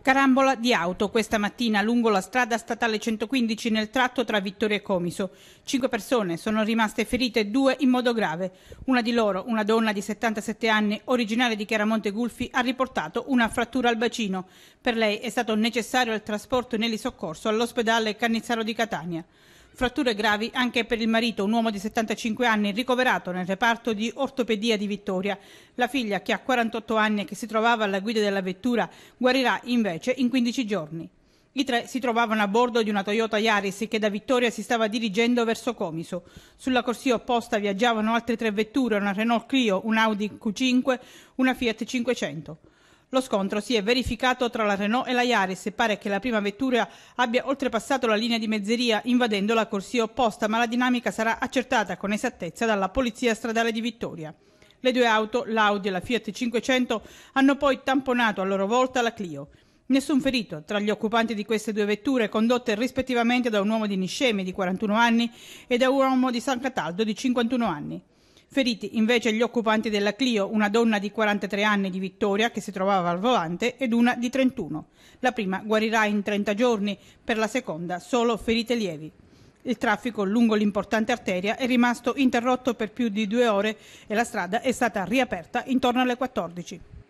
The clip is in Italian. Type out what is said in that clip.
Carambola di auto questa mattina lungo la strada statale 115 nel tratto tra Vittoria e Comiso. Cinque persone sono rimaste ferite, due in modo grave. Una di loro, una donna di 77 anni, originaria di Chiaramonte Gulfi, ha riportato una frattura al bacino. Per lei è stato necessario il trasporto in all'ospedale Cannizzaro di Catania. Fratture gravi anche per il marito, un uomo di 75 anni, ricoverato nel reparto di ortopedia di Vittoria. La figlia, che ha 48 anni e che si trovava alla guida della vettura, guarirà invece in 15 giorni. I tre si trovavano a bordo di una Toyota Yaris che da Vittoria si stava dirigendo verso Comiso. Sulla corsia opposta viaggiavano altre tre vetture, una Renault Clio, un Audi Q5, una Fiat 500. Lo scontro si è verificato tra la Renault e la Yaris e pare che la prima vettura abbia oltrepassato la linea di mezzeria invadendo la corsia opposta, ma la dinamica sarà accertata con esattezza dalla Polizia Stradale di Vittoria. Le due auto, l'Audi e la Fiat 500, hanno poi tamponato a loro volta la Clio. Nessun ferito tra gli occupanti di queste due vetture, condotte rispettivamente da un uomo di Niscemi di 41 anni e da un uomo di San Cataldo di 51 anni. Feriti invece gli occupanti della Clio, una donna di 43 anni di Vittoria che si trovava al volante ed una di 31. La prima guarirà in 30 giorni, per la seconda solo ferite lievi. Il traffico lungo l'importante arteria è rimasto interrotto per più di due ore e la strada è stata riaperta intorno alle 14.